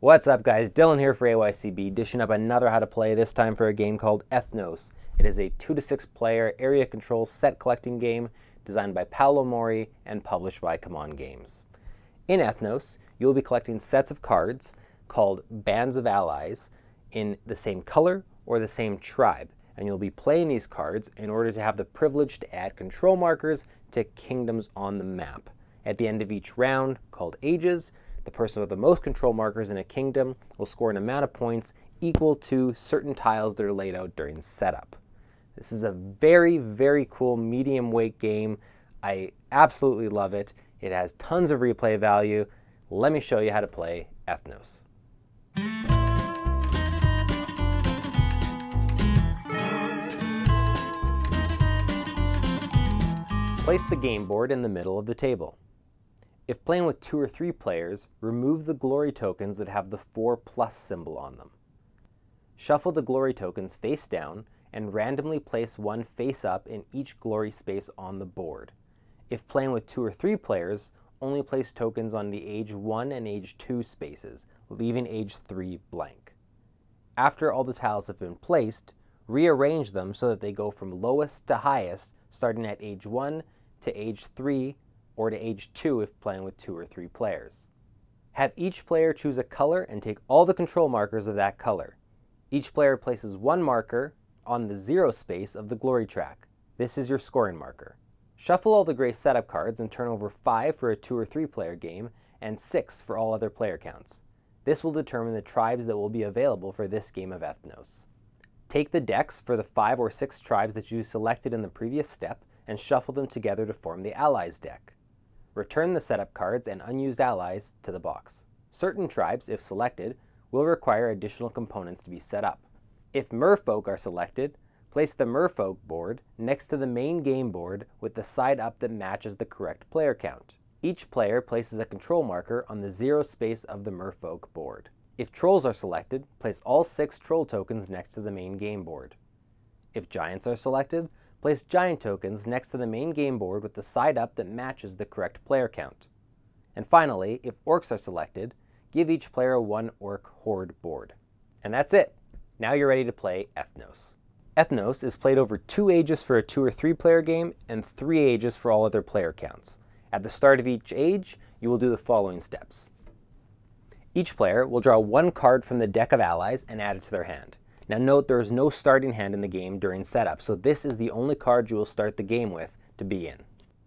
What's up guys, Dylan here for AYCB, dishing up another how to play, this time for a game called Ethnos. It is a 2 to six player area control set collecting game designed by Paolo Mori and published by Come On Games. In Ethnos, you'll be collecting sets of cards called Bands of Allies in the same color or the same tribe, and you'll be playing these cards in order to have the privilege to add control markers to kingdoms on the map. At the end of each round, called Ages, the person with the most control markers in a kingdom will score an amount of points equal to certain tiles that are laid out during setup. This is a very, very cool medium weight game. I absolutely love it. It has tons of replay value. Let me show you how to play Ethnos. Place the game board in the middle of the table. If playing with two or three players, remove the glory tokens that have the 4 plus symbol on them. Shuffle the glory tokens face down and randomly place one face up in each glory space on the board. If playing with two or three players, only place tokens on the age 1 and age 2 spaces, leaving age 3 blank. After all the tiles have been placed, rearrange them so that they go from lowest to highest, starting at age 1 to age 3 or to age 2 if playing with 2 or 3 players. Have each player choose a color and take all the control markers of that color. Each player places one marker on the zero space of the glory track. This is your scoring marker. Shuffle all the gray setup cards and turn over 5 for a 2 or 3 player game and 6 for all other player counts. This will determine the tribes that will be available for this game of Ethnos. Take the decks for the 5 or 6 tribes that you selected in the previous step and shuffle them together to form the Allies deck. Return the setup cards and unused allies to the box. Certain tribes, if selected, will require additional components to be set up. If merfolk are selected, place the merfolk board next to the main game board with the side up that matches the correct player count. Each player places a control marker on the zero space of the merfolk board. If trolls are selected, place all six troll tokens next to the main game board. If giants are selected, Place Giant tokens next to the main game board with the side up that matches the correct player count. And finally, if orcs are selected, give each player one orc horde board. And that's it. Now you're ready to play Ethnos. Ethnos is played over two ages for a two or three player game and three ages for all other player counts. At the start of each age, you will do the following steps. Each player will draw one card from the deck of allies and add it to their hand. Now note there is no starting hand in the game during setup, so this is the only card you will start the game with to be in.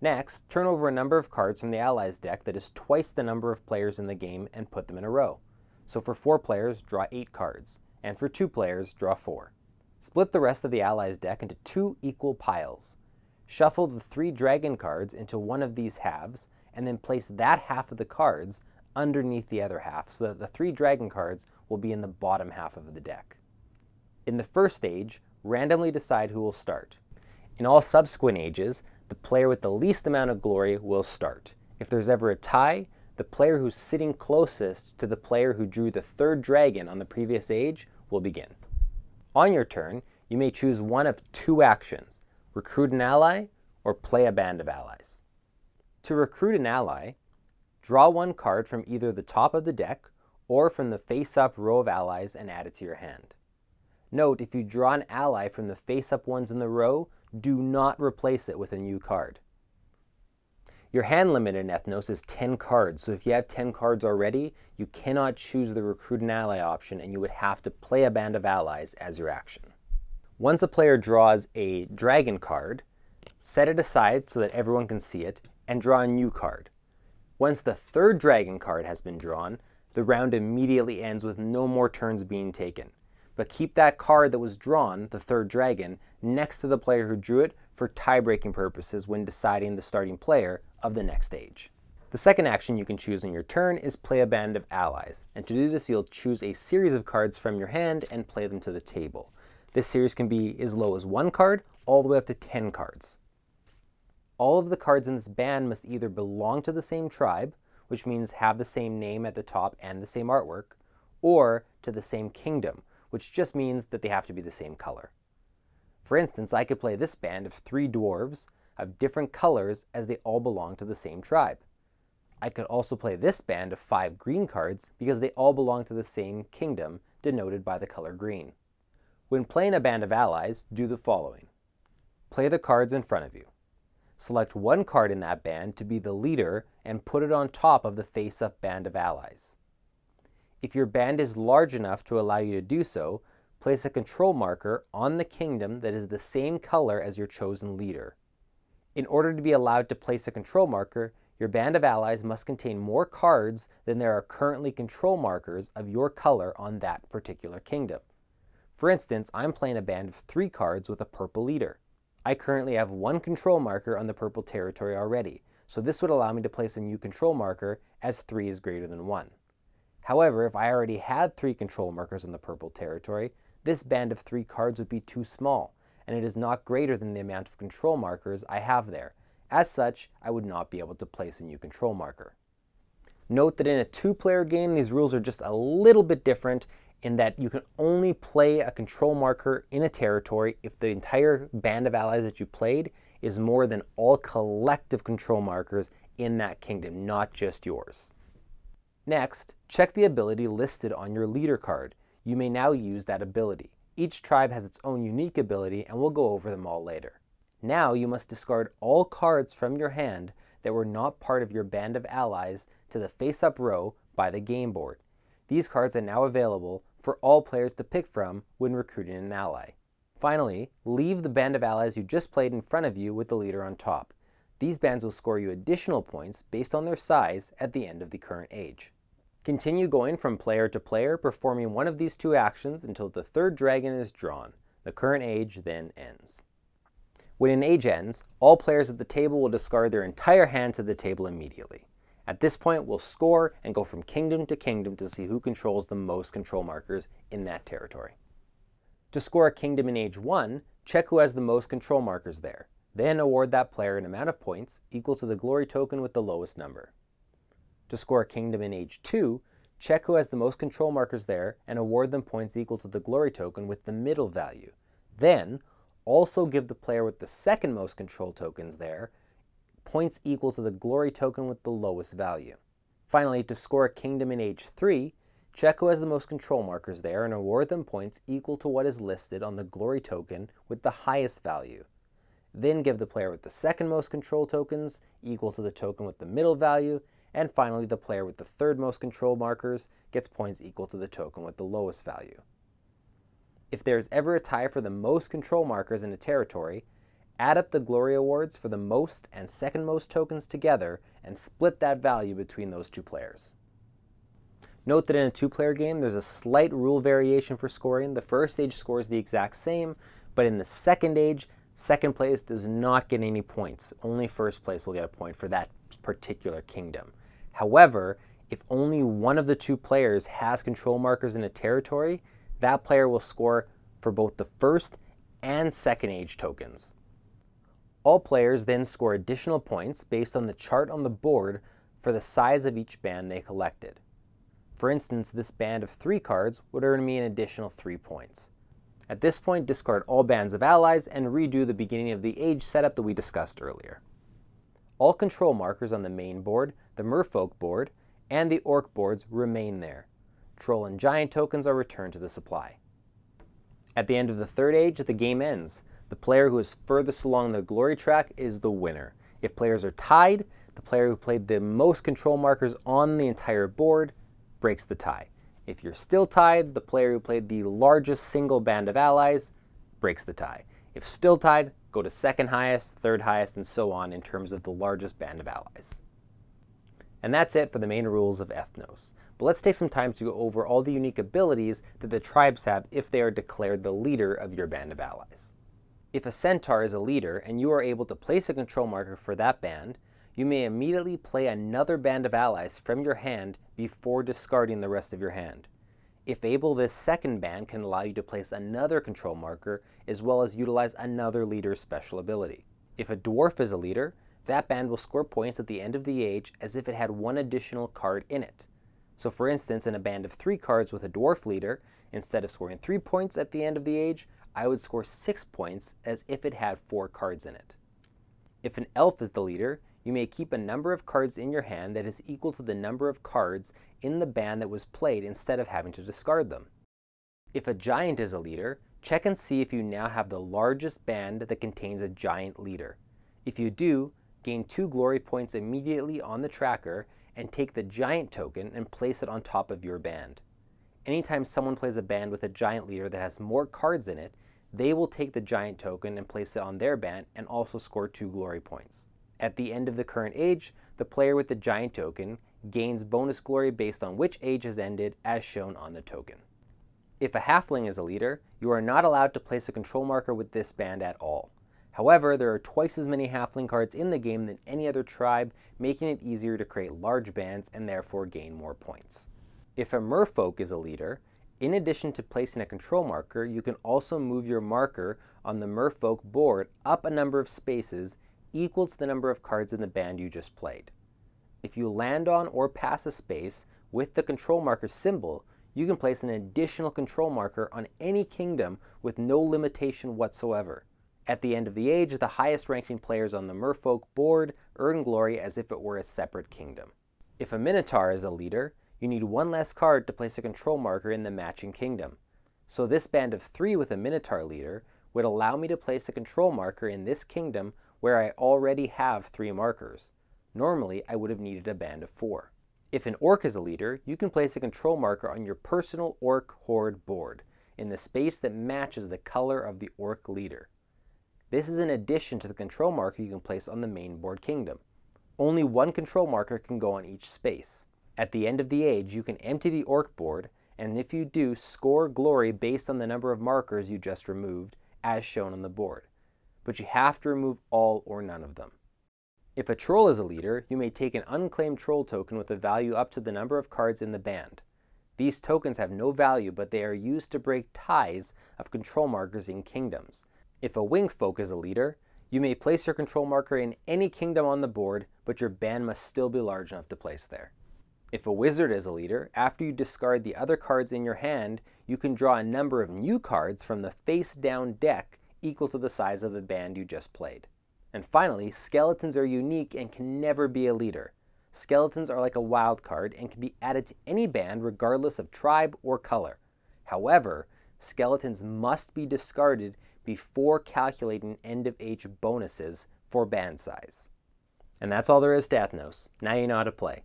Next, turn over a number of cards from the allies deck that is twice the number of players in the game and put them in a row. So for 4 players, draw 8 cards, and for 2 players, draw 4. Split the rest of the allies deck into two equal piles. Shuffle the three dragon cards into one of these halves, and then place that half of the cards underneath the other half so that the three dragon cards will be in the bottom half of the deck in the first age, randomly decide who will start. In all subsequent ages, the player with the least amount of glory will start. If there's ever a tie, the player who's sitting closest to the player who drew the third dragon on the previous age will begin. On your turn, you may choose one of two actions, recruit an ally or play a band of allies. To recruit an ally, draw one card from either the top of the deck or from the face-up row of allies and add it to your hand. Note, if you draw an ally from the face-up ones in the row, do not replace it with a new card. Your hand limit in Ethnos is 10 cards, so if you have 10 cards already, you cannot choose the recruit an ally option and you would have to play a band of allies as your action. Once a player draws a dragon card, set it aside so that everyone can see it, and draw a new card. Once the third dragon card has been drawn, the round immediately ends with no more turns being taken but keep that card that was drawn, the third dragon, next to the player who drew it for tie-breaking purposes when deciding the starting player of the next stage. The second action you can choose in your turn is play a band of allies, and to do this you'll choose a series of cards from your hand and play them to the table. This series can be as low as one card, all the way up to 10 cards. All of the cards in this band must either belong to the same tribe, which means have the same name at the top and the same artwork, or to the same kingdom, which just means that they have to be the same color. For instance, I could play this band of three dwarves of different colors as they all belong to the same tribe. I could also play this band of five green cards because they all belong to the same kingdom, denoted by the color green. When playing a band of allies, do the following. Play the cards in front of you. Select one card in that band to be the leader and put it on top of the face-up band of allies. If your band is large enough to allow you to do so, place a control marker on the kingdom that is the same color as your chosen leader. In order to be allowed to place a control marker, your band of allies must contain more cards than there are currently control markers of your color on that particular kingdom. For instance, I'm playing a band of three cards with a purple leader. I currently have one control marker on the purple territory already, so this would allow me to place a new control marker as three is greater than one. However, if I already had three control markers in the purple territory, this band of three cards would be too small, and it is not greater than the amount of control markers I have there. As such, I would not be able to place a new control marker. Note that in a two-player game, these rules are just a little bit different in that you can only play a control marker in a territory if the entire band of allies that you played is more than all collective control markers in that kingdom, not just yours. Next, check the ability listed on your leader card. You may now use that ability. Each tribe has its own unique ability and we'll go over them all later. Now you must discard all cards from your hand that were not part of your band of allies to the face-up row by the game board. These cards are now available for all players to pick from when recruiting an ally. Finally, leave the band of allies you just played in front of you with the leader on top. These bands will score you additional points based on their size at the end of the current age. Continue going from player to player, performing one of these two actions until the third dragon is drawn. The current age then ends. When an age ends, all players at the table will discard their entire hand to the table immediately. At this point, we'll score and go from kingdom to kingdom to see who controls the most control markers in that territory. To score a kingdom in age 1, check who has the most control markers there. Then award that player an amount of points equal to the glory token with the lowest number. To score a kingdom in Age 2, check who has the most control markers there and award them points equal to the glory token with the middle value. Then, also give the player with the second most control tokens there points equal to the glory token with the lowest value. Finally, to score a kingdom in Age 3, check who has the most control markers there and award them points equal to what is listed on the glory token with the highest value then give the player with the second most control tokens equal to the token with the middle value, and finally the player with the third most control markers gets points equal to the token with the lowest value. If there is ever a tie for the most control markers in a territory, add up the glory awards for the most and second most tokens together and split that value between those two players. Note that in a two-player game, there's a slight rule variation for scoring. The first age scores the exact same, but in the second age, Second place does not get any points. Only first place will get a point for that particular kingdom. However, if only one of the two players has control markers in a territory, that player will score for both the first and second age tokens. All players then score additional points based on the chart on the board for the size of each band they collected. For instance, this band of three cards would earn me an additional three points. At this point, discard all bands of allies and redo the beginning of the age setup that we discussed earlier. All control markers on the main board, the merfolk board, and the orc boards remain there. Troll and giant tokens are returned to the supply. At the end of the third age, the game ends. The player who is furthest along the glory track is the winner. If players are tied, the player who played the most control markers on the entire board breaks the tie. If you're still tied, the player who played the largest single band of allies breaks the tie. If still tied, go to second highest, third highest, and so on in terms of the largest band of allies. And that's it for the main rules of Ethnos. But let's take some time to go over all the unique abilities that the tribes have if they are declared the leader of your band of allies. If a centaur is a leader and you are able to place a control marker for that band, you may immediately play another band of allies from your hand before discarding the rest of your hand. If able, this second band can allow you to place another control marker as well as utilize another leader's special ability. If a dwarf is a leader, that band will score points at the end of the age as if it had one additional card in it. So for instance, in a band of three cards with a dwarf leader, instead of scoring three points at the end of the age, I would score six points as if it had four cards in it. If an elf is the leader, you may keep a number of cards in your hand that is equal to the number of cards in the band that was played instead of having to discard them. If a giant is a leader, check and see if you now have the largest band that contains a giant leader. If you do, gain two glory points immediately on the tracker and take the giant token and place it on top of your band. Anytime someone plays a band with a giant leader that has more cards in it, they will take the giant token and place it on their band and also score two glory points. At the end of the current age, the player with the giant token gains bonus glory based on which age has ended as shown on the token. If a halfling is a leader, you are not allowed to place a control marker with this band at all. However, there are twice as many halfling cards in the game than any other tribe, making it easier to create large bands and therefore gain more points. If a merfolk is a leader, in addition to placing a control marker, you can also move your marker on the merfolk board up a number of spaces equals the number of cards in the band you just played. If you land on or pass a space with the control marker symbol, you can place an additional control marker on any kingdom with no limitation whatsoever. At the end of the age, the highest ranking players on the merfolk board earn glory as if it were a separate kingdom. If a minotaur is a leader, you need one less card to place a control marker in the matching kingdom. So this band of three with a minotaur leader would allow me to place a control marker in this kingdom where I already have three markers. Normally, I would have needed a band of four. If an orc is a leader, you can place a control marker on your personal orc horde board in the space that matches the color of the orc leader. This is in addition to the control marker you can place on the main board kingdom. Only one control marker can go on each space. At the end of the age, you can empty the orc board, and if you do, score glory based on the number of markers you just removed, as shown on the board but you have to remove all or none of them. If a troll is a leader, you may take an unclaimed troll token with a value up to the number of cards in the band. These tokens have no value, but they are used to break ties of control markers in kingdoms. If a wing folk is a leader, you may place your control marker in any kingdom on the board, but your band must still be large enough to place there. If a wizard is a leader, after you discard the other cards in your hand, you can draw a number of new cards from the face down deck equal to the size of the band you just played. And finally, skeletons are unique and can never be a leader. Skeletons are like a wild card and can be added to any band regardless of tribe or color. However, skeletons must be discarded before calculating end-of-age bonuses for band size. And that's all there is to Athnos. Now you know how to play.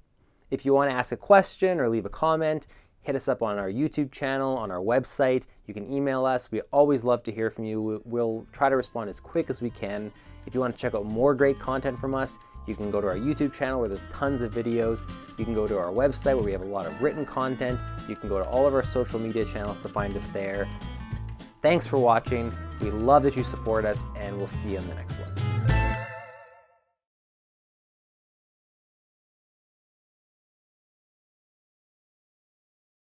If you want to ask a question or leave a comment, hit us up on our YouTube channel, on our website. You can email us. We always love to hear from you. We'll try to respond as quick as we can. If you want to check out more great content from us, you can go to our YouTube channel where there's tons of videos. You can go to our website where we have a lot of written content. You can go to all of our social media channels to find us there. Thanks for watching. We love that you support us, and we'll see you in the next